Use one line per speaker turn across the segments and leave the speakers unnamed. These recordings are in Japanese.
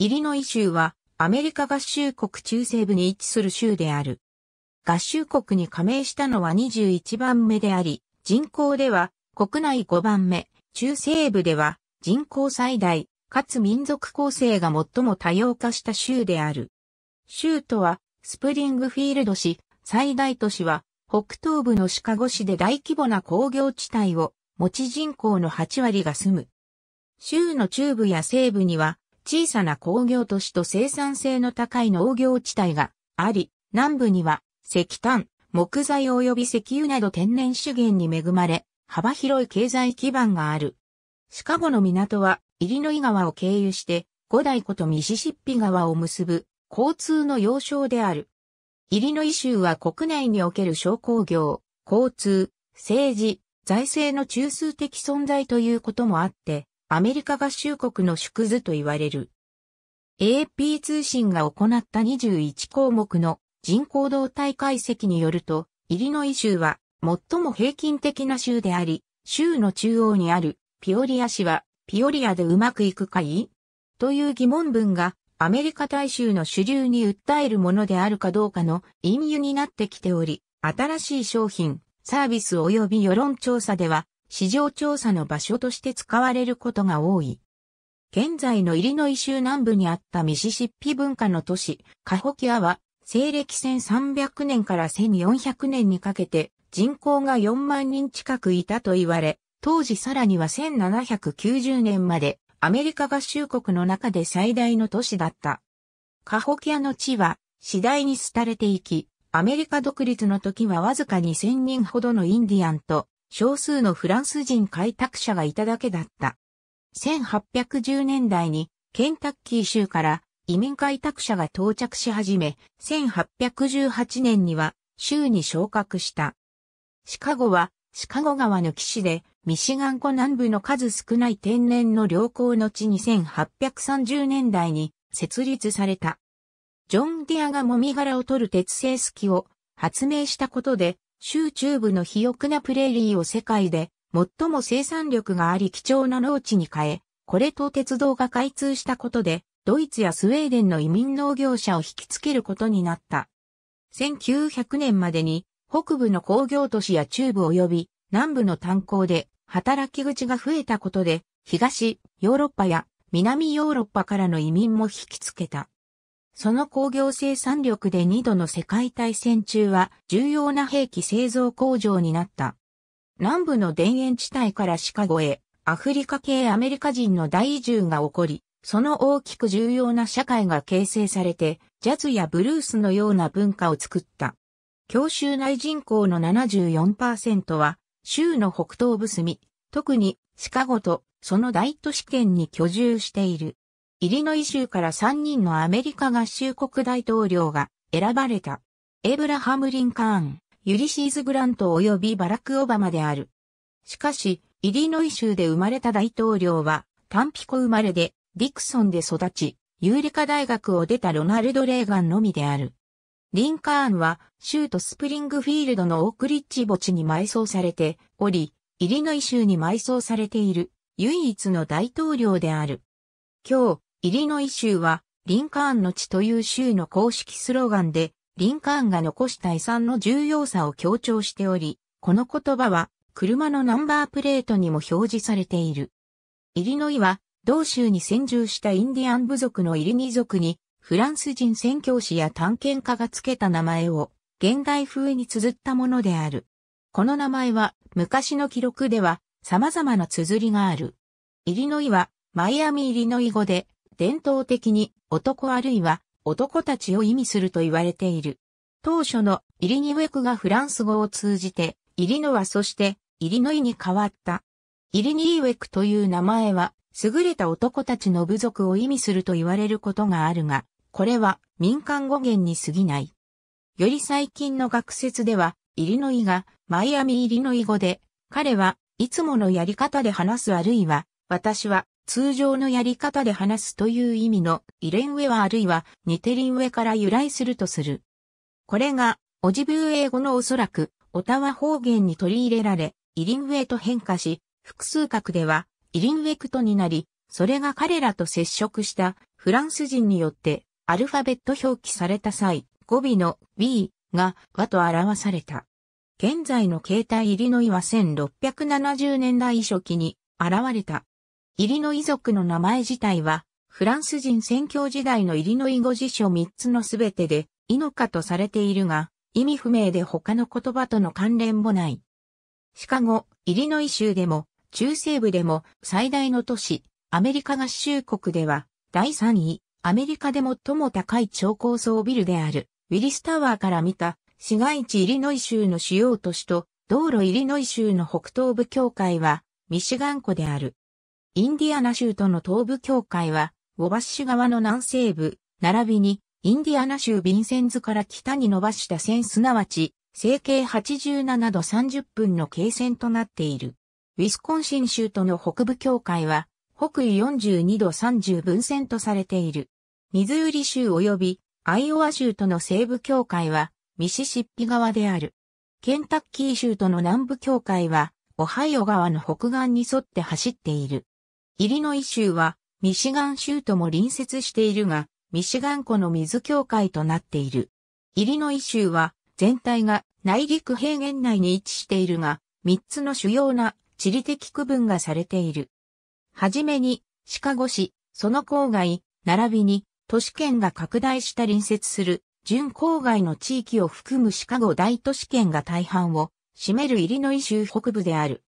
イリノイ州はアメリカ合衆国中西部に位置する州である。合衆国に加盟したのは21番目であり、人口では国内5番目、中西部では人口最大、かつ民族構成が最も多様化した州である。州都はスプリングフィールド市、最大都市は北東部のシカゴ市で大規模な工業地帯を持ち人口の8割が住む。州の中部や西部には小さな工業都市と生産性の高い農業地帯があり、南部には石炭、木材及び石油など天然資源に恵まれ、幅広い経済基盤がある。シカゴの港は、イリノイ川を経由して、五大湖とミシシッピ川を結ぶ、交通の要衝である。イリノイ州は国内における商工業、交通、政治、財政の中枢的存在ということもあって、アメリカ合衆国の縮図と言われる。AP 通信が行った21項目の人口動態解析によると、イリノイ州は最も平均的な州であり、州の中央にあるピオリア市はピオリアでうまくいくかいという疑問文がアメリカ大衆の主流に訴えるものであるかどうかの隠誘になってきており、新しい商品、サービス及び世論調査では市場調査の場所として使われることが多い。現在のイリノイ州南部にあったミシシッピ文化の都市、カホキアは、西暦1300年から1400年にかけて人口が4万人近くいたと言われ、当時さらには1790年までアメリカ合衆国の中で最大の都市だった。カホキアの地は次第に廃れていき、アメリカ独立の時はわずか2000人ほどのインディアンと少数のフランス人開拓者がいただけだった。1810年代にケンタッキー州から移民開拓者が到着し始め、1818年には州に昇格した。シカゴはシカゴ川の岸でミシガン湖南部の数少ない天然の良好の地に1830年代に設立された。ジョン・ディアがもみ殻を取る鉄製スキを発明したことで州中部の肥沃なプレーリーを世界で最も生産力があり貴重な農地に変え、これと鉄道が開通したことで、ドイツやスウェーデンの移民農業者を引きつけることになった。1900年までに北部の工業都市や中部及び南部の炭鉱で働き口が増えたことで東ヨーロッパや南ヨーロッパからの移民も引きつけた。その工業生産力で2度の世界大戦中は重要な兵器製造工場になった。南部の田園地帯からシカゴへ、アフリカ系アメリカ人の大移住が起こり、その大きく重要な社会が形成されて、ジャズやブルースのような文化を作った。教習内人口の74%は、州の北東部隅、特にシカゴとその大都市圏に居住している。イリノイ州から3人のアメリカ合衆国大統領が選ばれた。エブラハム・リンカーン、ユリシーズ・グラント及びバラク・オバマである。しかし、イリノイ州で生まれた大統領は、ンピコ生まれで、ディクソンで育ち、ユーリカ大学を出たロナルド・レーガンのみである。リンカーンは、州都スプリングフィールドのオークリッジ墓地に埋葬されており、イリノイ州に埋葬されている、唯一の大統領である。今日、イリノイ州は、リンカーンの地という州の公式スローガンで、リンカーンが残した遺産の重要さを強調しており、この言葉は、車のナンバープレートにも表示されている。イリノイは、同州に先住したインディアン部族のイリニ族に、フランス人宣教師や探検家が付けた名前を、現代風に綴ったものである。この名前は、昔の記録では、様々な綴りがある。イリノイは、マイアミ・イリノイ語で、伝統的に男あるいは男たちを意味すると言われている。当初のイリニウェクがフランス語を通じて、イリノはそしてイリノイに変わった。イリニウェクという名前は、優れた男たちの部族を意味すると言われることがあるが、これは民間語源に過ぎない。より最近の学説では、イリノイがマイアミイリノイ語で、彼はいつものやり方で話すあるいは、私は通常のやり方で話すという意味のイレンウェアあるいはニテリンウェから由来するとする。これがオジブー英語のおそらくオタワ方言に取り入れられ、イリンウェイと変化し、複数格ではイリンウェクトになり、それが彼らと接触したフランス人によってアルファベット表記された際、語尾の B が和と表された。現在の携帯入りのイは1670年代初期に現れた。イリノイ族の名前自体は、フランス人宣教時代のイリノイ語辞書3つのすべてで、イノカとされているが、意味不明で他の言葉との関連もない。シカゴ、イリノイ州でも、中西部でも、最大の都市、アメリカ合衆国では、第3位、アメリカで最も高い超高層ビルである、ウィリスタワーから見た、市街地イリノイ州の主要都市と、道路イリノイ州の北東部境界は、ミシガン湖である。インディアナ州との東部境界は、ウォバッシュ川の南西部、並びに、インディアナ州ビンセンズから北に伸ばした線すなわち、整形87度30分の経線となっている。ウィスコンシン州との北部境界は、北緯42度30分線とされている。ミズーリ州及びアイオワ州との西部境界は、ミシシッピ川である。ケンタッキー州との南部境界は、オハイオ川の北岸に沿って走っている。イリノイ州はミシガン州とも隣接しているが、ミシガン湖の水境界となっている。イリノイ州は全体が内陸平原内に位置しているが、3つの主要な地理的区分がされている。はじめに、シカゴ市、その郊外、並びに都市圏が拡大した隣接する準郊外の地域を含むシカゴ大都市圏が大半を占めるイリノイ州北部である。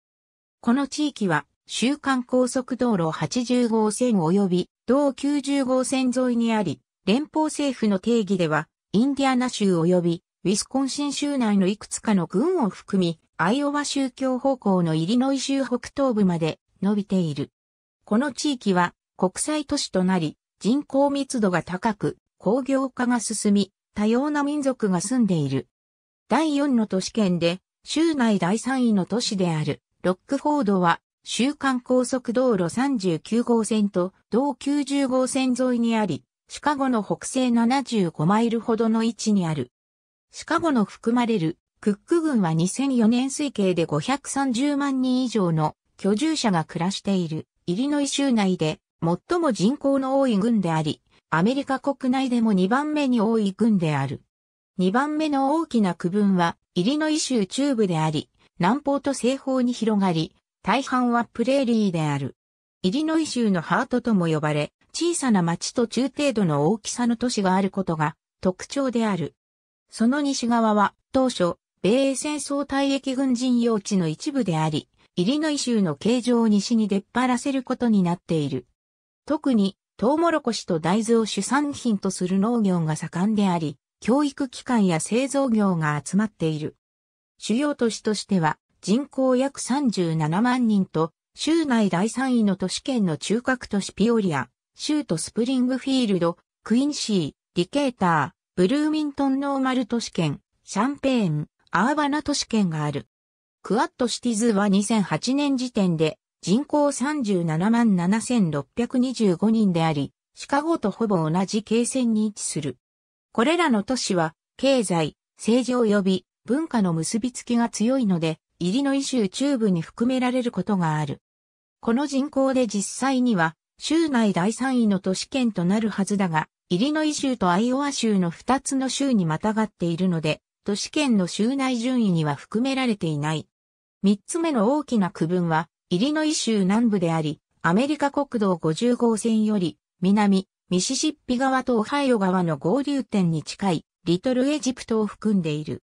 この地域は週間高速道路80号線及び同90号線沿いにあり、連邦政府の定義では、インディアナ州及びウィスコンシン州内のいくつかの郡を含み、アイオワ州境方向のイリノイ州北東部まで伸びている。この地域は国際都市となり、人口密度が高く、工業化が進み、多様な民族が住んでいる。第4の都市圏で、州内第3位の都市である、ロックフォードは、週間高速道路39号線と同90号線沿いにあり、シカゴの北西75マイルほどの位置にある。シカゴの含まれるクック郡は2004年推計で530万人以上の居住者が暮らしているイリノイ州内で最も人口の多い郡であり、アメリカ国内でも2番目に多い郡である。2番目の大きな区分はイリノイ州中部であり、南方と西方に広がり、大半はプレーリーである。イリノイ州のハートとも呼ばれ、小さな町と中程度の大きさの都市があることが特徴である。その西側は当初、米英戦争退役軍人用地の一部であり、イリノイ州の形状を西に出っ張らせることになっている。特に、トウモロコシと大豆を主産品とする農業が盛んであり、教育機関や製造業が集まっている。主要都市としては、人口約37万人と、州内第3位の都市圏の中核都市ピオリア、州都スプリングフィールド、クインシー、リケーター、ブルーミントンノーマル都市圏、シャンペーン、アーバナ都市圏がある。クアットシティズは2008年時点で人口37万7625人であり、シカゴとほぼ同じ経線に位置する。これらの都市は経済、政治及び文化の結びつきが強いので、イリノイ州中部に含められることがある。この人口で実際には、州内第3位の都市圏となるはずだが、イリノイ州とアイオワ州の2つの州にまたがっているので、都市圏の州内順位には含められていない。3つ目の大きな区分は、イリノイ州南部であり、アメリカ国道50号線より、南、ミシシッピ川とオハイオ川の合流点に近い、リトルエジプトを含んでいる。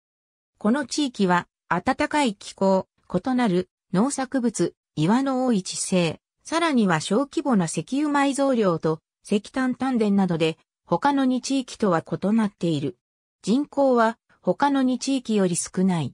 この地域は、暖かい気候、異なる農作物、岩の多い地勢、さらには小規模な石油埋蔵量と石炭炭田などで他の2地域とは異なっている。人口は他の2地域より少ない。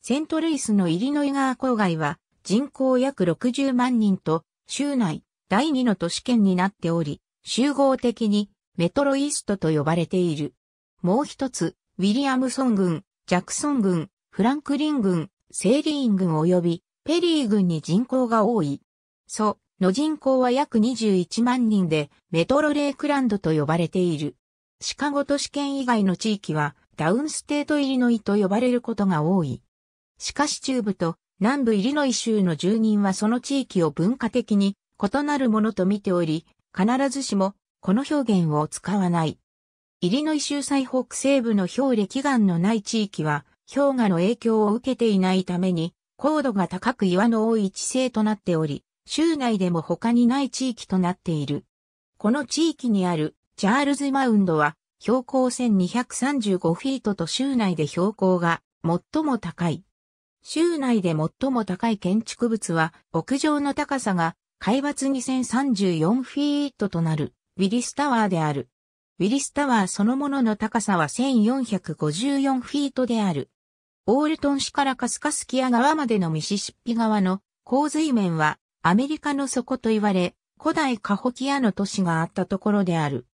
セントルイスのイリノイ川郊外は人口約60万人と州内第2の都市圏になっており、集合的にメトロイーストと呼ばれている。もう一つ、ウィリアムソン郡、ジャクソン郡、フランクリン郡、セーリーン郡及びペリー郡に人口が多い。ソの人口は約21万人でメトロレークランドと呼ばれている。シカゴ都市圏以外の地域はダウンステートイリノイと呼ばれることが多い。しかし中部と南部イリノイ州の住人はその地域を文化的に異なるものと見ており、必ずしもこの表現を使わない。イリノイ州最北西部の氷歴岩のない地域は氷河の影響を受けていないために、高度が高く岩の多い地勢となっており、州内でも他にない地域となっている。この地域にあるチャールズマウンドは標高1235フィートと州内で標高が最も高い。州内で最も高い建築物は屋上の高さが海抜2034フィートとなるウィリスタワーである。ウィリスタワーそのものの高さは1454フィートである。オールトン市からカスカスキア川までのミシシッピ川の洪水面はアメリカの底と言われ、古代カホキアの都市があったところである。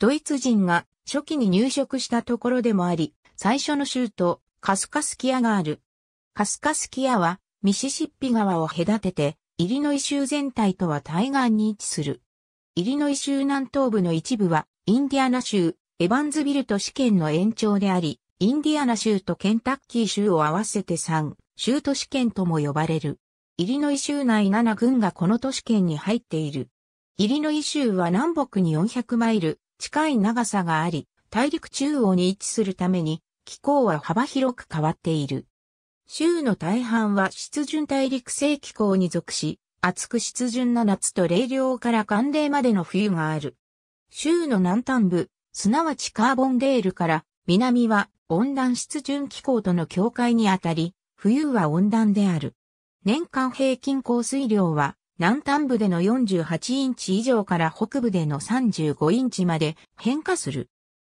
ドイツ人が初期に入植したところでもあり、最初の州都、カスカスキアがある。カスカスキアはミシシッピ川を隔てて、イリノイ州全体とは対岸に位置する。イリノイ州南東部の一部は、インディアナ州、エバンズビルト試験の延長であり、インディアナ州とケンタッキー州を合わせて3、州都市圏とも呼ばれる。イリノイ州内7郡がこの都市圏に入っている。イリノイ州は南北に400マイル近い長さがあり、大陸中央に位置するために気候は幅広く変わっている。州の大半は湿潤大陸性気候に属し、厚く湿潤な夏と冷涼から寒冷までの冬がある。州の南端部、すなわちカーボンデールから南は温暖湿潤気候との境界にあたり、冬は温暖である。年間平均降水量は、南端部での48インチ以上から北部での35インチまで変化する。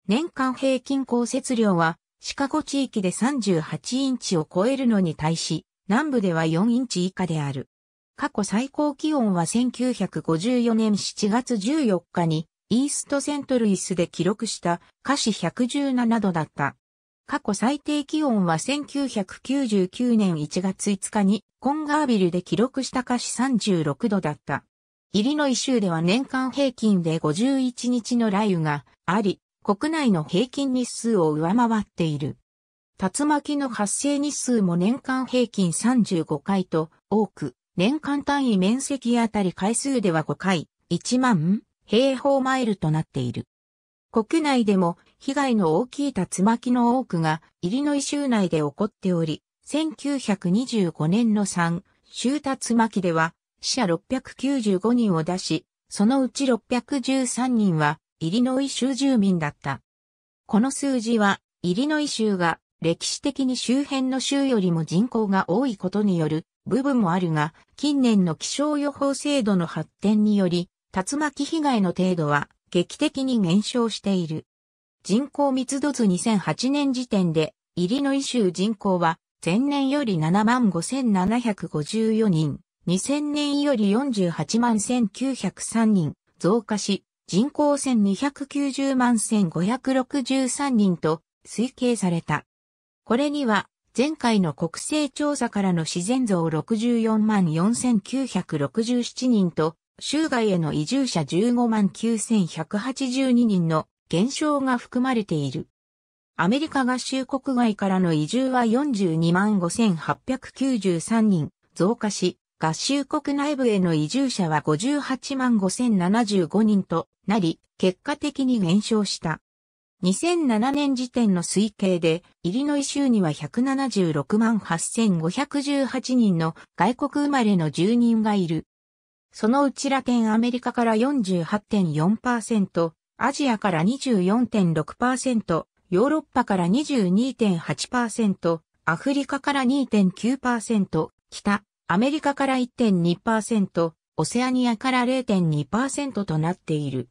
年間平均降雪量は、シカゴ地域で38インチを超えるのに対し、南部では4インチ以下である。過去最高気温は1954年7月14日に、イーストセントルイスで記録した華氏117度だった。過去最低気温は1999年1月5日にコンガービルで記録した華氏36度だった。イリノイ州では年間平均で51日の雷雨があり、国内の平均日数を上回っている。竜巻の発生日数も年間平均35回と多く、年間単位面積あたり回数では5回、1万平方マイルとなっている。国内でも被害の大きい竜巻の多くがイリノイ州内で起こっており、1925年の3州竜巻では死者695人を出し、そのうち613人はイリノイ州住民だった。この数字はイリノイ州が歴史的に周辺の州よりも人口が多いことによる部分もあるが、近年の気象予報制度の発展により、竜巻被害の程度は劇的に減少している。人口密度図2008年時点で、イリノイ州人口は、前年より75,754人、2000年より48万1,903人増加し、人口1290万1,563人と推計された。これには、前回の国勢調査からの自然増64万4967人と、州外への移住者15万9182人の現象が含まれている。アメリカ合衆国外からの移住は42万5893人増加し、合衆国内部への移住者は58万5075人となり、結果的に減少した。2007年時点の推計で、イリノイ州には176万8518人の外国生まれの住人がいる。そのうちラテンアメリカから48.4%、アジアから24.6%、ヨーロッパから22.8%、アフリカから2.9%、北、アメリカから1.2%、オセアニアから0.2%となっている。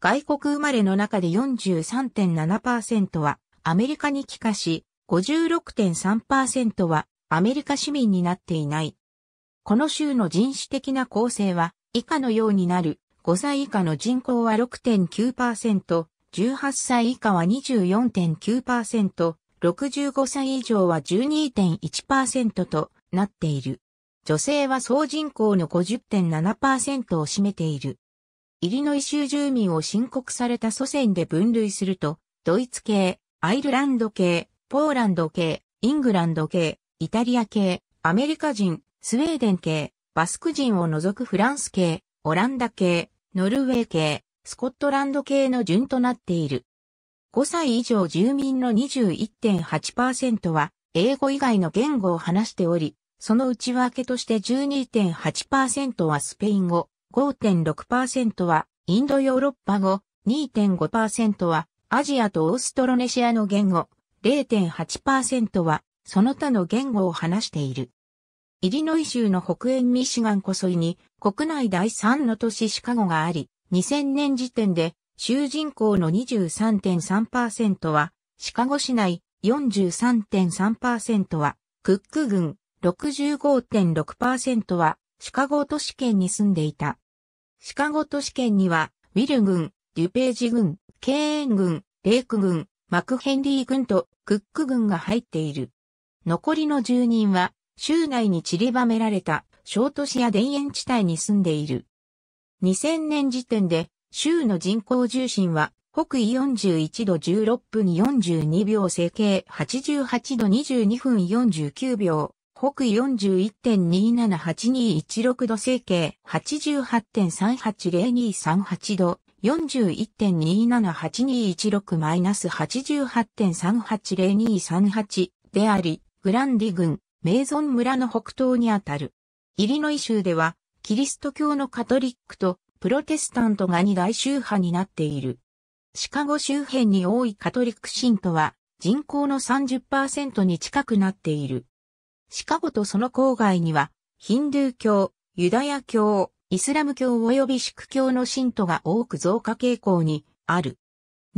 外国生まれの中で43.7%はアメリカに帰化し、56.3%はアメリカ市民になっていない。この州の人種的な構成は以下のようになる。5歳以下の人口は6.9%、18歳以下は24.9%、65歳以上は12.1%となっている。女性は総人口の50.7%を占めている。イリノイ州住民を申告された祖先で分類すると、ドイツ系、アイルランド系、ポーランド系、イングランド系、イタリア系、アメリカ人、スウェーデン系、バスク人を除くフランス系、オランダ系、ノルウェー系、スコットランド系の順となっている。5歳以上住民の21.8%は英語以外の言語を話しており、その内訳として12.8%はスペイン語、5.6%はインドヨーロッパ語、2.5%はアジアとオーストロネシアの言語、0.8%はその他の言語を話している。イリノイ州の北縁ミシガンこそいに国内第3の都市シカゴがあり、2000年時点で州人口の23.3%はシカゴ市内、43.3%はクック郡、65.6%はシカゴ都市圏に住んでいた。シカゴ都市圏にはウィル郡、デュページ郡、ケーン郡、レイク郡、マクヘンリー郡とクック郡が入っている。残りの住人は州内に散りばめられた小都市や田園地帯に住んでいる。2000年時点で州の人口重心は北緯41度16分42秒整形88度22分49秒、北緯41.278216度整形88.380238度41.278216-88.380238であり、グランディ郡メイゾン村の北東にあたる。イリノイ州では、キリスト教のカトリックとプロテスタントが二大宗派になっている。シカゴ周辺に多いカトリック信徒は人口の30%に近くなっている。シカゴとその郊外には、ヒンドゥー教、ユダヤ教、イスラム教及び宿教の信徒が多く増加傾向にある。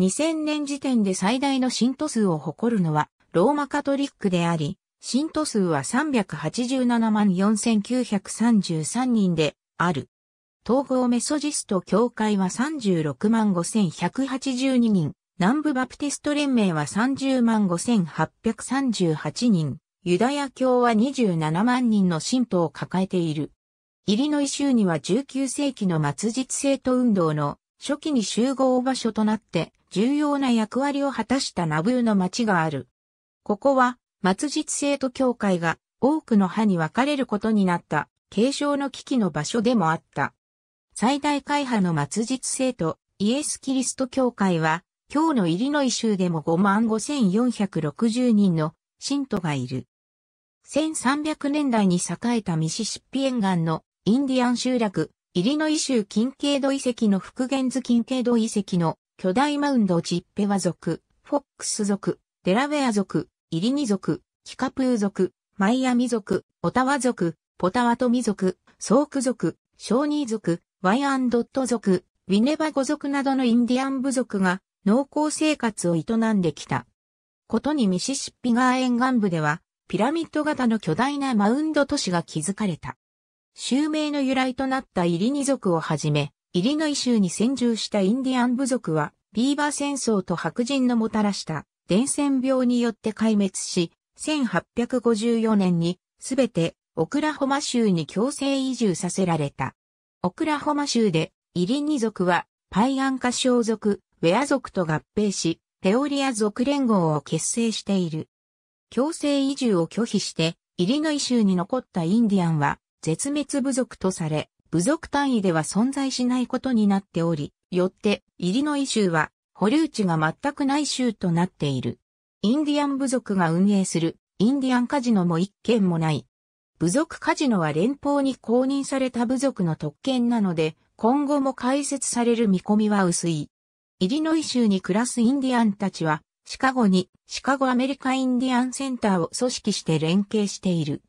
2000年時点で最大の信徒数を誇るのはローマカトリックであり、信徒数は387万4933人である。統合メソジスト教会は36万5182人、南部バプテスト連盟は30万5838人、ユダヤ教は27万人の信徒を抱えている。イリノイ州には19世紀の末日生徒運動の初期に集合場所となって重要な役割を果たしたナブーの町がある。ここは末日生徒協会が多くの派に分かれることになった継承の危機の場所でもあった。最大会派の末日生徒イエス・キリスト教会は、今日のイリノイ州でも55,460人の信徒がいる。1300年代に栄えたミシシッピ沿岸のインディアン集落、イリノイ州近景土遺跡の復元図近景土遺跡の巨大マウンドチッペワ族、フォックス族、デラウェア族、イリニ族、キカプー族、マイアミ族、オタワ族、ポタワトミ族、ソーク族、ショーニー族、ワイアンドット族、ウィネバゴ族などのインディアン部族が農耕生活を営んできた。ことにミシシッピ川沿岸部では、ピラミッド型の巨大なマウンド都市が築かれた。襲名の由来となったイリニ族をはじめ、イリノイ州に先住したインディアン部族は、ビーバー戦争と白人のもたらした伝染病によって壊滅し、1854年にすべてオクラホマ州に強制移住させられた。オクラホマ州でイリニ族はパイアンカ小族、ウェア族と合併し、テオリア族連合を結成している。強制移住を拒否して、イリノイ州に残ったインディアンは絶滅部族とされ、部族単位では存在しないことになっており、よってイリノイ州は保留地が全くない州となっている。インディアン部族が運営するインディアンカジノも一件もない。部族カジノは連邦に公認された部族の特権なので、今後も開設される見込みは薄い。イリノイ州に暮らすインディアンたちは、シカゴにシカゴアメリカインディアンセンターを組織して連携している。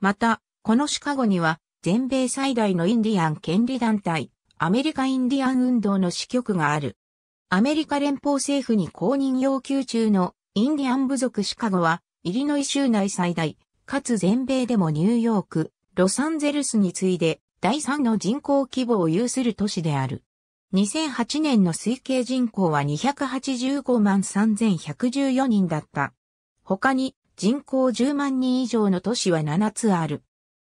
また、このシカゴには、全米最大のインディアン権利団体、アメリカインディアン運動の支局がある。アメリカ連邦政府に公認要求中のインディアン部族シカゴは、イリノイ州内最大、かつ全米でもニューヨーク、ロサンゼルスに次いで第3の人口規模を有する都市である。2008年の推計人口は285万3114人だった。他に人口10万人以上の都市は7つある。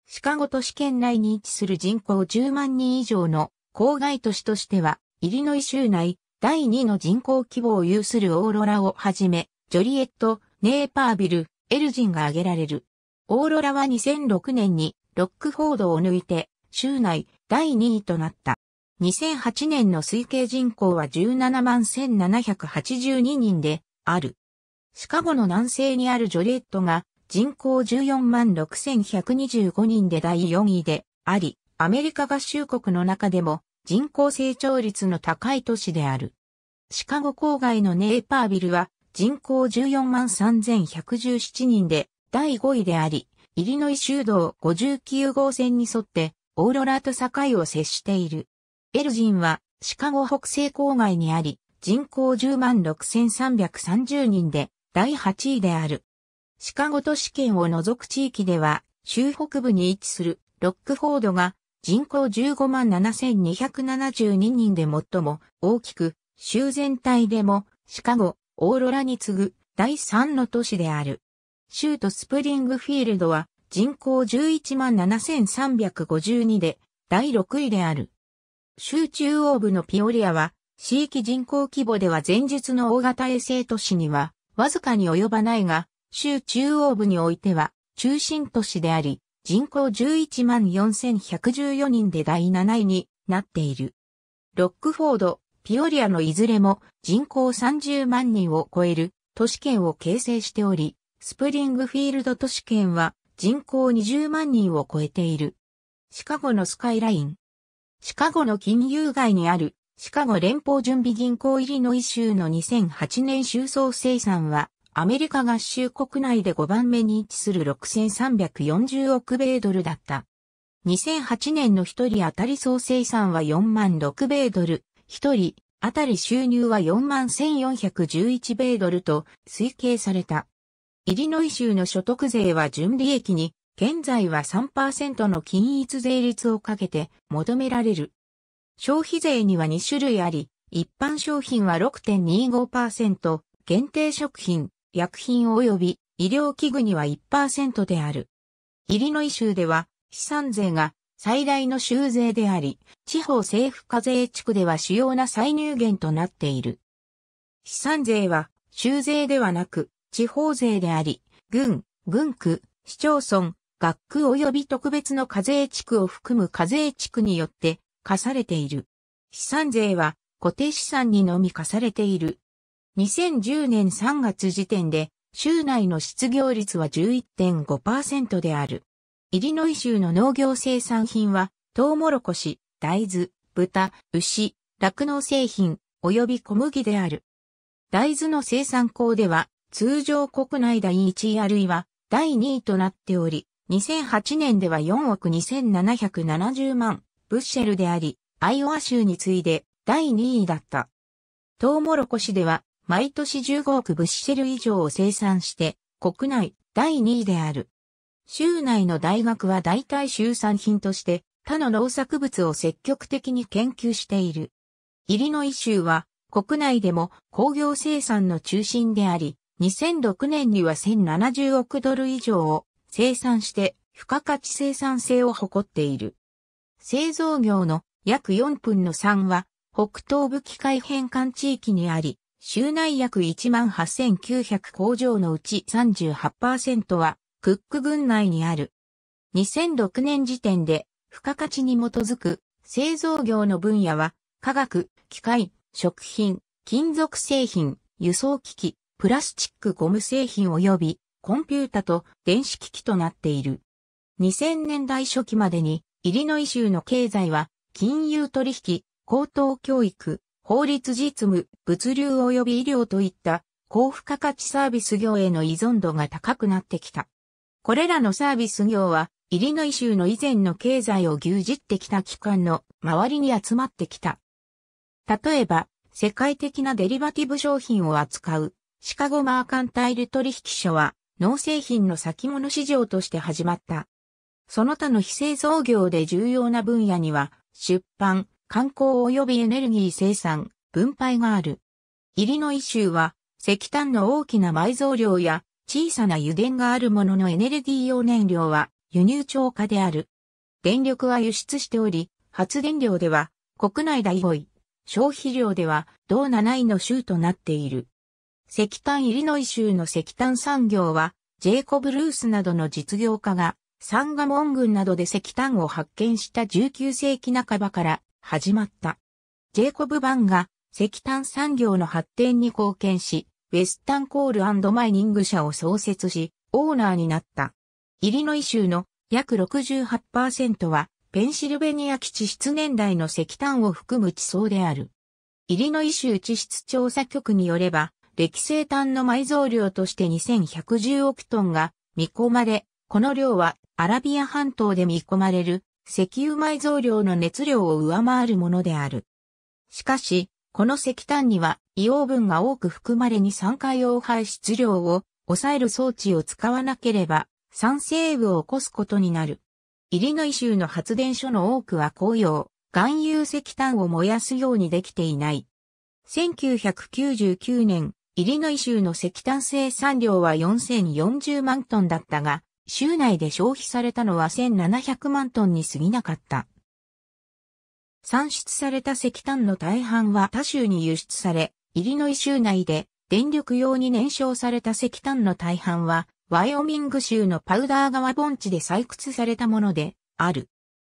シカゴ都市圏内に位置する人口10万人以上の郊外都市としては、イリノイ州内第2の人口規模を有するオーロラをはじめ、ジョリエット、ネーパービル、エルジンが挙げられる。オーロラは2006年にロックフォードを抜いて、州内第2位となった。2008年の推計人口は17万1782人である。シカゴの南西にあるジョリエットが人口14万6125人で第4位であり、アメリカ合衆国の中でも人口成長率の高い都市である。シカゴ郊外のネーパービルは人口14万3117人で第5位であり、イリノイ州道59号線に沿ってオーロラと境を接している。エルジンはシカゴ北西郊外にあり、人口10万6330人で第8位である。シカゴ都市圏を除く地域では、州北部に位置するロックフォードが人口15万7272人で最も大きく、州全体でもシカゴ、オーロラに次ぐ第3の都市である。州都スプリングフィールドは人口11万7352で第6位である。州中央部のピオリアは、地域人口規模では前述の大型衛星都市には、わずかに及ばないが、州中央部においては、中心都市であり、人口11万4114人で第7位になっている。ロックフォード、ピオリアのいずれも人口30万人を超える都市圏を形成しており、スプリングフィールド都市圏は人口20万人を超えている。シカゴのスカイライン。シカゴの金融街にあるシカゴ連邦準備銀行入りの一州の2008年収総生産はアメリカ合衆国内で5番目に位置する6340億米ドルだった。2008年の1人当たり総生産は4万6米ドル、1人当たり収入は4万1411米ドルと推計された。イリノイ州の所得税は純利益に、現在は3%の均一税率をかけて求められる。消費税には2種類あり、一般商品は6.25%、限定食品、薬品及び医療器具には1%である。イリノイ州では、資産税が最大の州税であり、地方政府課税地区では主要な歳入源となっている。資産税は、州税ではなく、地方税であり、郡、郡区、市町村、学区及び特別の課税地区を含む課税地区によって課されている。資産税は固定資産にのみ課されている2010年3月時点で、州内の失業率は11.5%である。イリノイ州の農業生産品は、トウモロコシ、大豆、豚、牛、酪農製品、及び小麦である。大豆の生産項では、通常国内第1位あるいは第2位となっており、2008年では4億2770万ブッシェルであり、アイオワ州に次いで第2位だった。トウモロコシでは毎年15億ブッシェル以上を生産して、国内第2位である。州内の大学は大体州産品として他の農作物を積極的に研究している。イリノイ州は国内でも工業生産の中心であり、2006年には1070億ドル以上を生産して付加価値生産性を誇っている。製造業の約4分の3は北東部機械変換地域にあり、州内約18,900工場のうち38%はクック郡内にある。2006年時点で付加価値に基づく製造業の分野は化学、機械、食品、金属製品、輸送機器、プラスチックゴム製品及びコンピュータと電子機器となっている。2000年代初期までにイリノイ州の経済は金融取引、高等教育、法律実務、物流及び医療といった高付加価値サービス業への依存度が高くなってきた。これらのサービス業は、イリノイ州の以前の経済を牛耳ってきた機関の周りに集まってきた。例えば、世界的なデリバティブ商品を扱うシカゴマーカンタイル取引所は農製品の先物市場として始まった。その他の非製造業で重要な分野には出版、観光及びエネルギー生産、分配がある。イリノイ州は石炭の大きな埋蔵量や小さな油田があるもののエネルギー用燃料は輸入超過である。電力は輸出しており、発電量では国内第5位、消費量では同7位の州となっている。石炭イリノイ州の石炭産業は、ジェイコブ・ルースなどの実業家が、サンガモン群などで石炭を発見した19世紀半ばから始まった。ジェイコブ・バンが石炭産業の発展に貢献し、ウェスタンコールマイニング社を創設し、オーナーになった。イリノイ州の約68%はペンシルベニア基地質年代の石炭を含む地層である。イリノイ州地質調査局によれば、歴生炭の埋蔵量として2110億トンが見込まれ、この量はアラビア半島で見込まれる石油埋蔵量の熱量を上回るものである。しかし、この石炭には硫黄分が多く含まれに酸化用排出量を抑える装置を使わなければ酸性雨を起こすことになる。イリノイ州の発電所の多くは紅葉、含有石炭を燃やすようにできていない。1999年、イリノイ州の石炭生産量は4040万トンだったが、州内で消費されたのは1700万トンに過ぎなかった。産出された石炭の大半は他州に輸出され、イリノイ州内で電力用に燃焼された石炭の大半は、ワイオミング州のパウダー川盆地で採掘されたものである。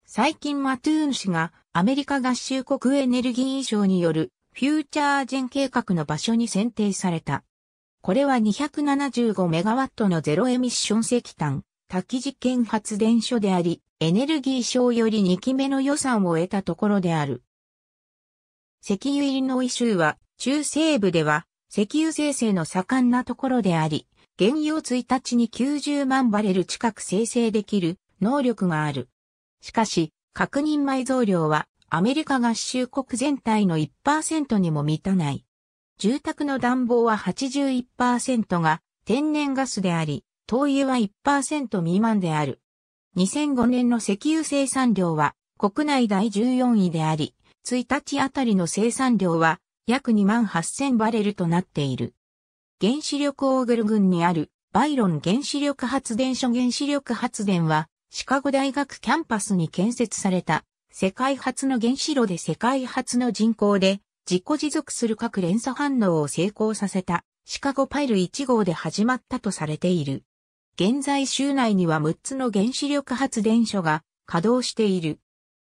最近マトゥーン氏がアメリカ合衆国エネルギー省によるフューチャージェン計画の場所に選定された。これは2 7 5メガワットのゼロエミッション石炭、多機実験発電所であり、エネルギー省より2期目の予算を得たところである。石油入りの異州は、中西部では、石油生成の盛んなところであり、原油を1日に90万バレル近く生成できる能力がある。しかし、確認埋蔵量はアメリカ合衆国全体の1%にも満たない。住宅の暖房は81%が天然ガスであり、灯油は1%未満である。2005年の石油生産量は国内第14位であり、1日あたりの生産量は約2万8000バレルとなっている。原子力オーグル群にあるバイロン原子力発電所原子力発電はシカゴ大学キャンパスに建設された世界初の原子炉で世界初の人口で自己持続する各連鎖反応を成功させたシカゴパイル1号で始まったとされている。現在州内には6つの原子力発電所が稼働している。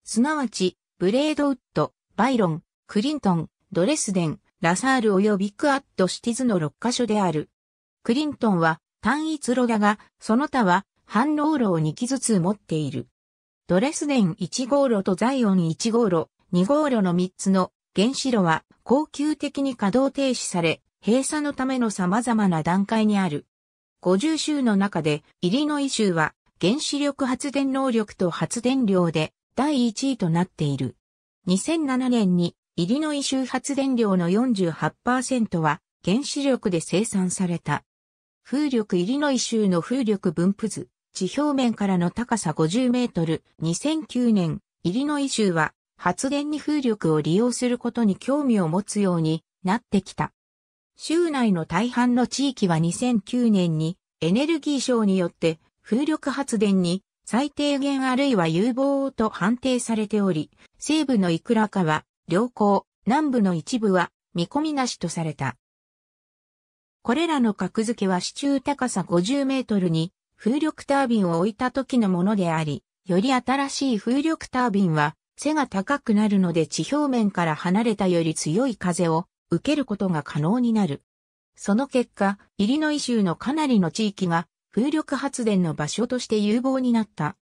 すなわち、ブレードウッド、バイロン、クリントン、ドレスデン、ラサール及びクアッドシティズの6カ所である。クリントンは単一炉だが、その他は反応炉を2機ずつ持っている。ドレスデン1号炉とザイオン1号炉、2号炉の3つの原子炉は恒久的に稼働停止され、閉鎖のための様々な段階にある。50州の中で、イリノイ州は原子力発電能力と発電量で第1位となっている。2007年にイリノイ州発電量の48%は原子力で生産された。風力イリノイ州の風力分布図、地表面からの高さ50メートル、2009年、イリノイ州は発電に風力を利用することに興味を持つようになってきた。州内の大半の地域は2009年にエネルギー省によって風力発電に最低限あるいは有望と判定されており、西部のいくらかは良好、南部の一部は見込みなしとされた。これらの格付けは支柱高さ50メートルに風力タービンを置いた時のものであり、より新しい風力タービンは背が高くなるので地表面から離れたより強い風を受けることが可能になる。その結果、イリノイ州のかなりの地域が風力発電の場所として有望になった。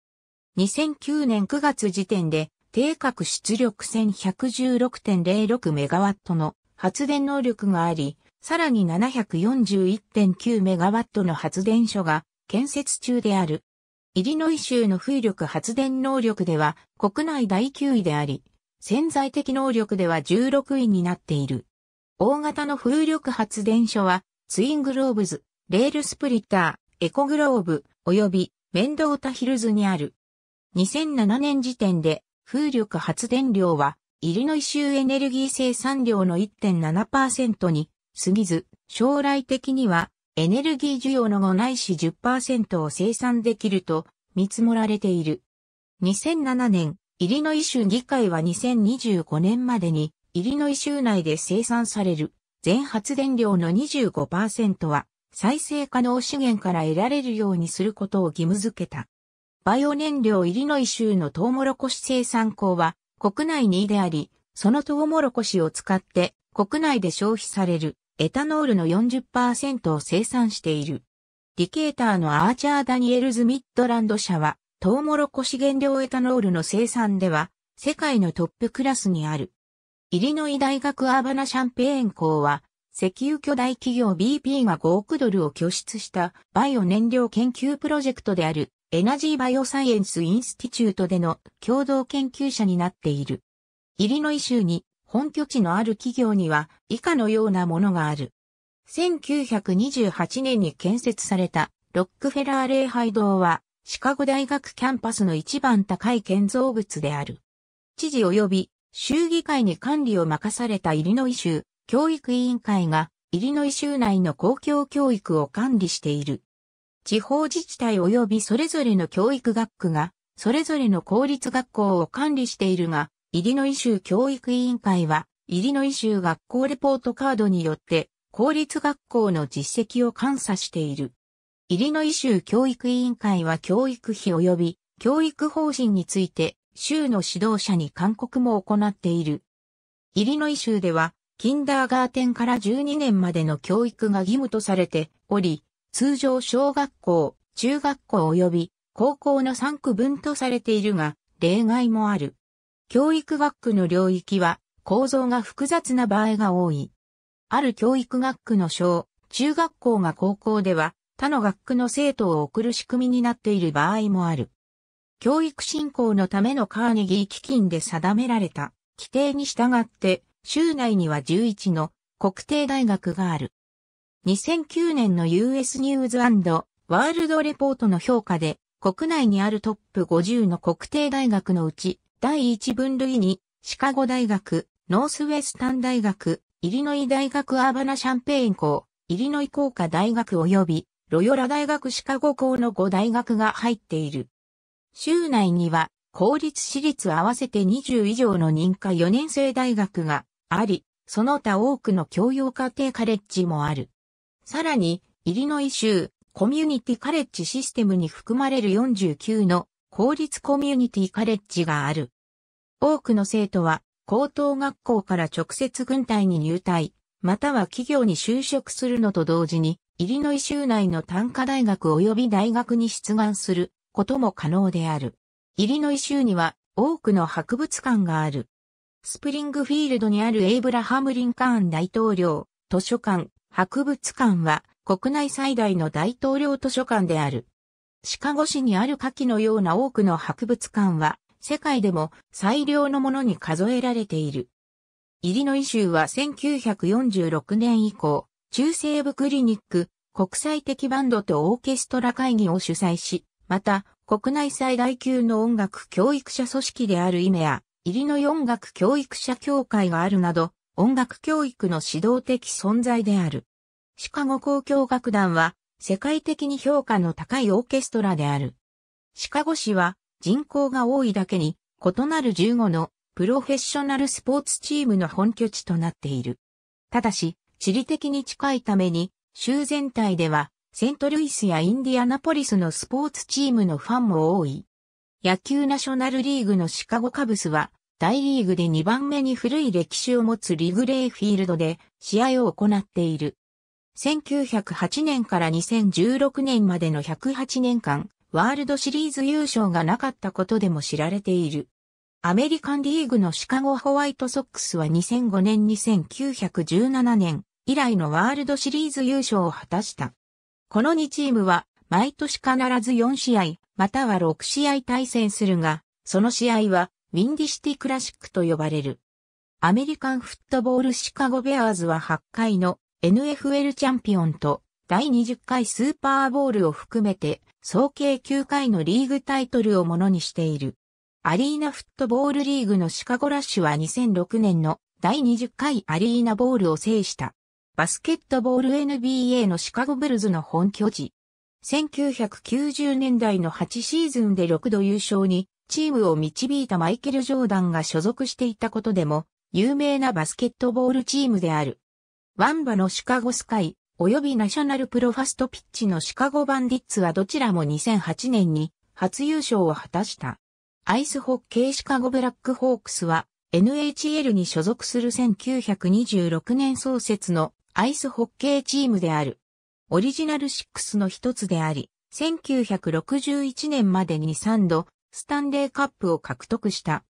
2009年9月時点で、定格出力1116.06メガワットの発電能力があり、さらに741.9メガワットの発電所が建設中である。イリノイ州の風力発電能力では国内第9位であり、潜在的能力では16位になっている。大型の風力発電所は、ツイングローブズ、レールスプリッター、エコグローブ、及びメンドータヒルズにある。2007年時点で、風力発電量は、イリノイ州エネルギー生産量の1.7%に過ぎず、将来的にはエネルギー需要の5ないし10%を生産できると見積もられている。2007年、イリノイ州議会は2025年までに、イリノイ州内で生産される全発電量の25%は再生可能資源から得られるようにすることを義務付けた。バイオ燃料イリノイ州のトウモロコシ生産港は国内にであり、そのトウモロコシを使って国内で消費されるエタノールの40%を生産している。ディケーターのアーチャー・ダニエルズ・ミッドランド社は、トウモロコシ原料エタノールの生産では、世界のトップクラスにある。イリノイ大学アーバナ・シャンペーン校は、石油巨大企業 BP が5億ドルを拠出したバイオ燃料研究プロジェクトであるエナジーバイオサイエンスインスティチュートでの共同研究者になっている。イリノイ州に本拠地のある企業には以下のようなものがある。1928年に建設されたロックフェラー礼拝堂はシカゴ大学キャンパスの一番高い建造物である。知事及び州議会に管理を任されたイリノイ州教育委員会がイリノイ州内の公共教育を管理している。地方自治体及びそれぞれの教育学区がそれぞれの公立学校を管理しているが、イリノイ州教育委員会は、イリノイ州学校レポートカードによって、公立学校の実績を監査している。イリノイ州教育委員会は教育費及び教育方針について、州の指導者に勧告も行っている。イリノイ州では、キンダーガーテンから12年までの教育が義務とされており、通常小学校、中学校及び高校の3区分とされているが、例外もある。教育学区の領域は構造が複雑な場合が多い。ある教育学区の小、中学校が高校では他の学区の生徒を送る仕組みになっている場合もある。教育振興のためのカーネギー基金で定められた規定に従って州内には11の国定大学がある。2009年の US ニューズワールドレポートの評価で国内にあるトップ50の国定大学のうち第一分類に、シカゴ大学、ノースウェスタン大学、イリノイ大学アーバナシャンペーン校、イリノイ工科大学及び、ロヨラ大学シカゴ校の5大学が入っている。州内には、公立私立合わせて20以上の認可4年生大学があり、その他多くの教養家庭カレッジもある。さらに、イリノイ州、コミュニティカレッジシステムに含まれる49の公立コミュニティカレッジがある。多くの生徒は高等学校から直接軍隊に入隊、または企業に就職するのと同時に、イリノイ州内の短科大学及び大学に出願することも可能である。イリノイ州には多くの博物館がある。スプリングフィールドにあるエイブラハム・リンカーン大統領図書館、博物館は国内最大の大統領図書館である。シカゴ市にある下記のような多くの博物館は、世界でも最良のものに数えられている。イリノイ州は1946年以降、中西部クリニック、国際的バンドとオーケストラ会議を主催し、また、国内最大級の音楽教育者組織であるイメア、イリノイ音楽教育者協会があるなど、音楽教育の指導的存在である。シカゴ交響楽団は、世界的に評価の高いオーケストラである。シカゴ市は人口が多いだけに異なる15のプロフェッショナルスポーツチームの本拠地となっている。ただし、地理的に近いために、州全体では、セントルイスやインディアナポリスのスポーツチームのファンも多い。野球ナショナルリーグのシカゴカブスは、大リーグで2番目に古い歴史を持つリグレイフィールドで試合を行っている。1908年から2016年までの108年間、ワールドシリーズ優勝がなかったことでも知られている。アメリカンリーグのシカゴホワイトソックスは2005年1917年以来のワールドシリーズ優勝を果たした。この2チームは毎年必ず4試合、または6試合対戦するが、その試合はウィンディシティクラシックと呼ばれる。アメリカンフットボールシカゴベアーズは8回の NFL チャンピオンと第20回スーパーボールを含めて総計9回のリーグタイトルをものにしている。アリーナフットボールリーグのシカゴラッシュは2006年の第20回アリーナボールを制した。バスケットボール NBA のシカゴブルズの本拠地。1990年代の8シーズンで6度優勝にチームを導いたマイケル・ジョーダンが所属していたことでも有名なバスケットボールチームである。ワンバのシカゴスカイ、及びナショナルプロファストピッチのシカゴバンディッツはどちらも2008年に初優勝を果たした。アイスホッケーシカゴブラックホークスは NHL に所属する1926年創設のアイスホッケーチームである。オリジナル6の一つであり、1961年までに3度スタンレーカップを獲得した。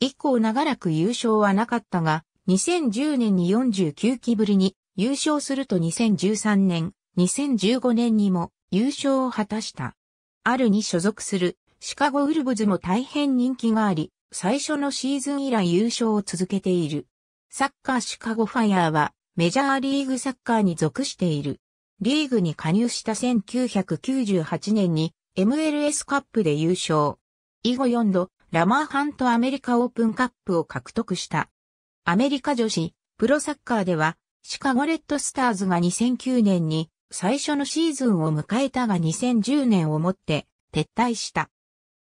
以降長らく優勝はなかったが、2010年に49期ぶりに優勝すると2013年、2015年にも優勝を果たした。あるに所属するシカゴウルブズも大変人気があり、最初のシーズン以来優勝を続けている。サッカーシカゴファイヤーはメジャーリーグサッカーに属している。リーグに加入した1998年に MLS カップで優勝。以後4度、ラマーハントアメリカオープンカップを獲得した。アメリカ女子、プロサッカーでは、シカゴレッドスターズが2009年に最初のシーズンを迎えたが2010年をもって撤退した。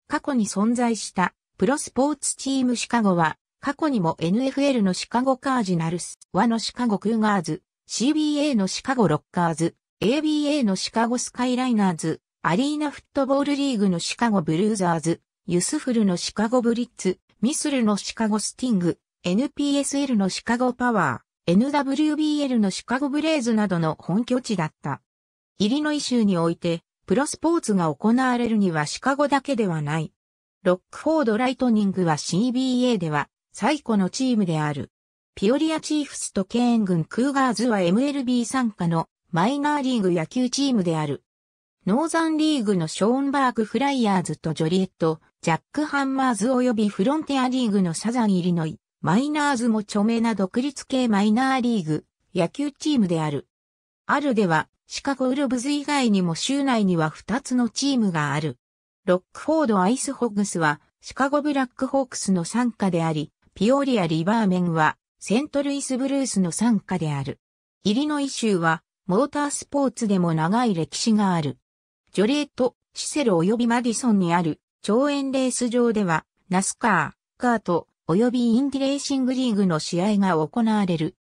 過去に存在したプロスポーツチームシカゴは、過去にも NFL のシカゴカージナルス、和のシカゴクーガーズ、CBA のシカゴロッカーズ、ABA のシカゴスカイライナーズ、アリーナフットボールリーグのシカゴブルーザーズ、ユスフルのシカゴブリッツ、ミスルのシカゴスティング、NPSL のシカゴパワー、NWBL のシカゴブレイズなどの本拠地だった。イリノイ州において、プロスポーツが行われるにはシカゴだけではない。ロックフォードライトニングは CBA では最古のチームである。ピオリアチーフスとケーン軍クーガーズは MLB 参加のマイナーリーグ野球チームである。ノーザンリーグのショーンバークフライヤーズとジョリエット、ジャックハンマーズ及びフロンティアリーグのサザンイリノイ、マイナーズも著名な独立系マイナーリーグ、野球チームである。あるでは、シカゴウルブズ以外にも州内には2つのチームがある。ロックフォードアイスホグスは、シカゴブラックホークスの傘下であり、ピオリアリバーメンは、セントルイスブルースの傘下である。イリノイ州は、モータースポーツでも長い歴史がある。ジョレート、シセル及びマディソンにある、超遠レース場では、ナスカー、カート、及びインディレーシングリーグの試合が行われる。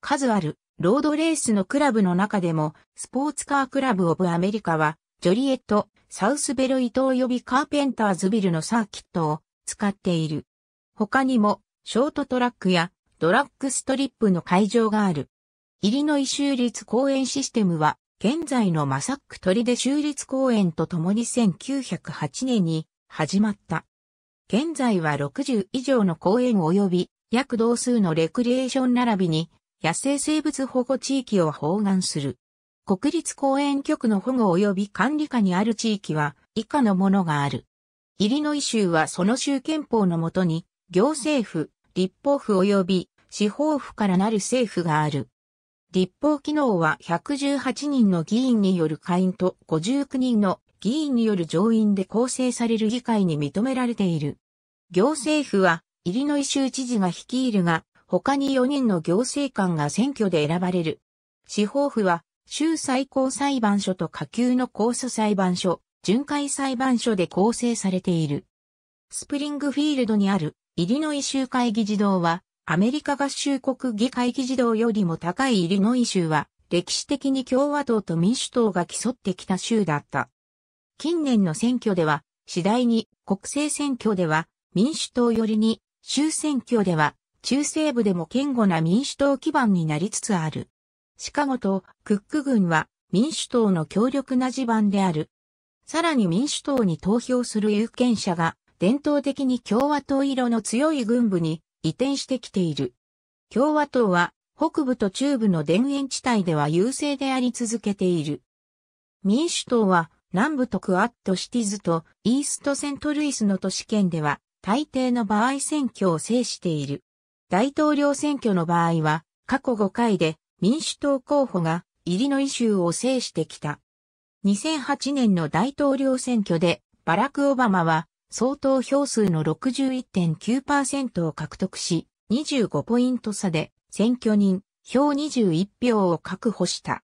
数あるロードレースのクラブの中でも、スポーツカークラブオブアメリカは、ジョリエット、サウスベロイト及びカーペンターズビルのサーキットを使っている。他にも、ショートトラックやドラッグストリップの会場がある。イリノイ州立公園システムは、現在のマサックトリデ州立公園と共に1908年に始まった。現在は60以上の公園及び約同数のレクリエーション並びに野生生物保護地域を包含する。国立公園局の保護及び管理下にある地域は以下のものがある。イリノイ州はその州憲法のもとに行政府、立法府及び司法府からなる政府がある。立法機能は118人の議員による会員と59人の議員による上院で構成される議会に認められている。行政府は、イリノイ州知事が率いるが、他に4人の行政官が選挙で選ばれる。司法府は、州最高裁判所と下級の控訴裁判所、巡回裁判所で構成されている。スプリングフィールドにあるイリノイ州会議事堂は、アメリカ合衆国議会議事堂よりも高いイリノイ州は、歴史的に共和党と民主党が競ってきた州だった。近年の選挙では、次第に国政選挙では民主党寄りに、州選挙では中西部でも堅固な民主党基盤になりつつある。シカゴとクック軍は民主党の強力な地盤である。さらに民主党に投票する有権者が伝統的に共和党色の強い軍部に移転してきている。共和党は北部と中部の田園地帯では優勢であり続けている。民主党は南部とクアッドシティズとイーストセントルイスの都市圏では大抵の場合選挙を制している。大統領選挙の場合は過去5回で民主党候補がイリノイ州を制してきた。2008年の大統領選挙でバラク・オバマは相当票数の61.9%を獲得し25ポイント差で選挙人票21票を確保した。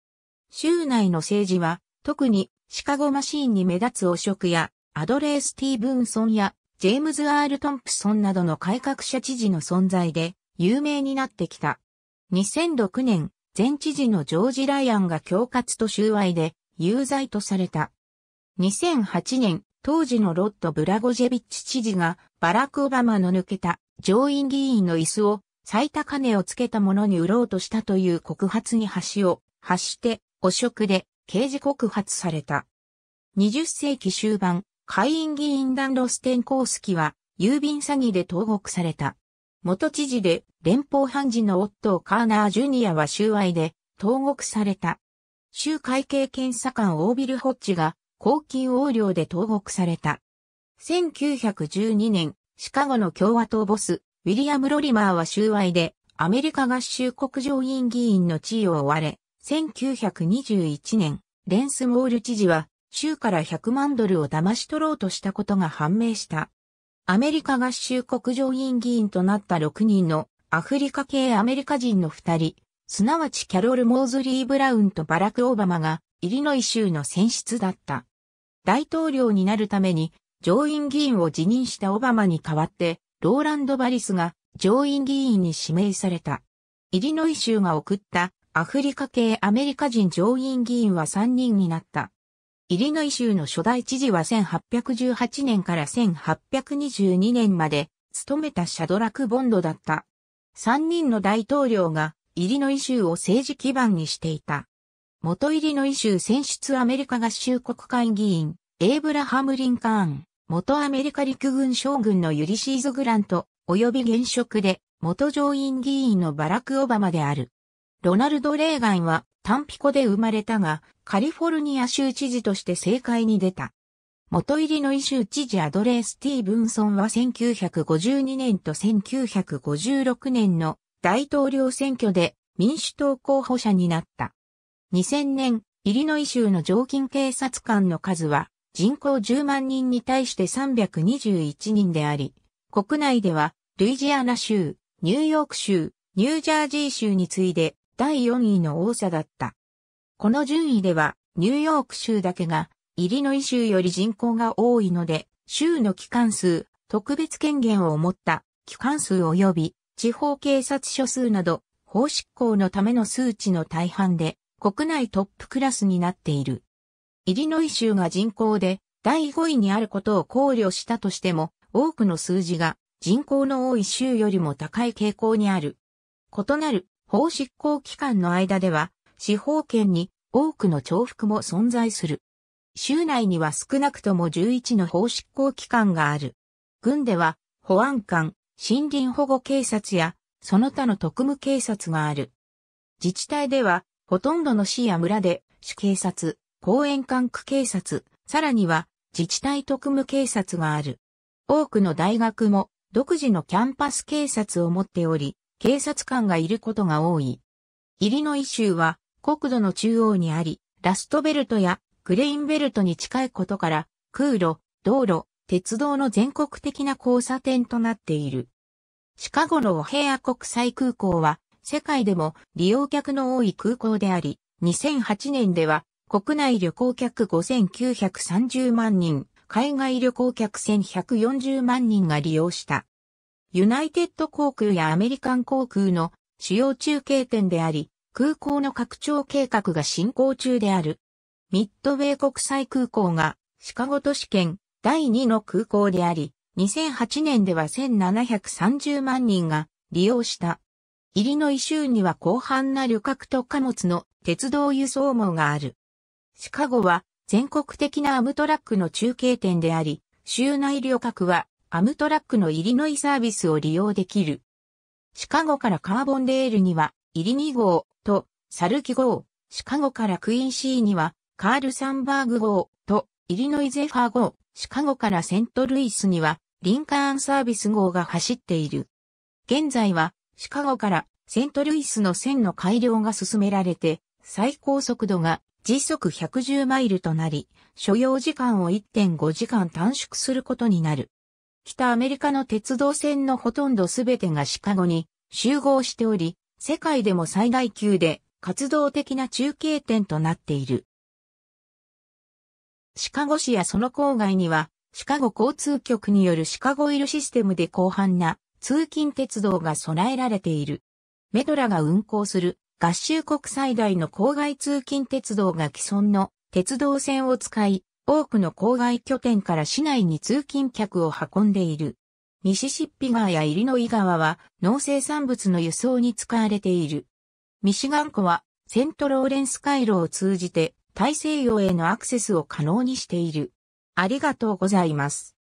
州内の政治は特にシカゴマシーンに目立つ汚職や、アドレー・スティーブンソンや、ジェームズ・アール・トンプソンなどの改革者知事の存在で、有名になってきた。2006年、前知事のジョージ・ライアンが恐喝と収賄で、有罪とされた。2008年、当時のロッド・ブラゴジェビッチ知事が、バラク・オバマの抜けた上院議員の椅子を最高値をつけたものに売ろうとしたという告発に橋を発して、汚職で刑事告発された。20世紀終盤、会員議員団ロステンコースキは、郵便詐欺で投獄された。元知事で連邦判事の夫カーナー・ジュニアは収賄で投獄された。州会計検査官オービル・ホッチが公金横領で投獄された。1912年、シカゴの共和党ボス、ウィリアム・ロリマーは収賄でアメリカ合衆国上院議員の地位を追われ、1921年、レンスモール知事は、州から100万ドルを騙し取ろうとしたことが判明した。アメリカ合衆国上院議員となった6人のアフリカ系アメリカ人の2人、すなわちキャロル・モーズリー・ブラウンとバラク・オバマが、イリノイ州の選出だった。大統領になるために、上院議員を辞任したオバマに代わって、ローランド・バリスが上院議員に指名された。イリノイ州が送ったアフリカ系アメリカ人上院議員は3人になった。イリノイ州の初代知事は1818年から1822年まで務めたシャドラク・ボンドだった。3人の大統領がイリノイ州を政治基盤にしていた。元イリノイ州選出アメリカ合衆国会議員、エイブラハム・リンカーン、元アメリカ陸軍将軍のユリシーズ・グラント、及び現職で元上院議員のバラク・オバマである。ロナルド・レーガンはタンピコで生まれたが、カリフォルニア州知事として政界に出た。元入りのイ州知事アドレー・スティーブンソンは1952年と1956年の大統領選挙で民主党候補者になった。2000年、イリノイ州の常勤警察官の数は人口10万人に対して321人であり、国内ではルイジアナ州、ニューヨーク州、ニュージャージー州に次いで第4位の多さだった。この順位では、ニューヨーク州だけが、イリノイ州より人口が多いので、州の機関数、特別権限を持った機関数及び地方警察署数など、法執行のための数値の大半で、国内トップクラスになっている。イリノイ州が人口で第5位にあることを考慮したとしても、多くの数字が人口の多い州よりも高い傾向にある。異なる法執行機関の間では、司法権に多くの重複も存在する。州内には少なくとも11の法執行機関がある。軍では、保安官、森林保護警察や、その他の特務警察がある。自治体では、ほとんどの市や村で、主警察、公園管区警察、さらには、自治体特務警察がある。多くの大学も、独自のキャンパス警察を持っており、警察官がいることが多い。イリノイ州は国土の中央にあり、ラストベルトやグレインベルトに近いことから、空路、道路、鉄道の全国的な交差点となっている。シカゴのオヘア国際空港は、世界でも利用客の多い空港であり、2008年では国内旅行客5930万人、海外旅行客1140万人が利用した。ユナイテッド航空やアメリカン航空の主要中継点であり、空港の拡張計画が進行中である。ミッドウェー国際空港がシカゴ都市圏第2の空港であり、2008年では1730万人が利用した。イリノイ州には広範な旅客と貨物の鉄道輸送網がある。シカゴは全国的なアムトラックの中継点であり、州内旅客はアムトラックのイリノイサービスを利用できる。シカゴからカーボンレールには、イリニ号とサルキ号、シカゴからクインシーには、カールサンバーグ号とイリノイゼファー号、シカゴからセントルイスには、リンカーンサービス号が走っている。現在は、シカゴからセントルイスの線の改良が進められて、最高速度が時速110マイルとなり、所要時間を1.5時間短縮することになる。北アメリカの鉄道線のほとんどすべてがシカゴに集合しており、世界でも最大級で活動的な中継点となっている。シカゴ市やその郊外には、シカゴ交通局によるシカゴイルシステムで広範な通勤鉄道が備えられている。メトラが運行する合衆国最大の郊外通勤鉄道が既存の鉄道線を使い、多くの郊外拠点から市内に通勤客を運んでいる。ミシシッピ川やイリノイ川は農生産物の輸送に使われている。ミシガン湖はセントローレンス回路を通じて大西洋へのアクセスを可能にしている。ありがとうございます。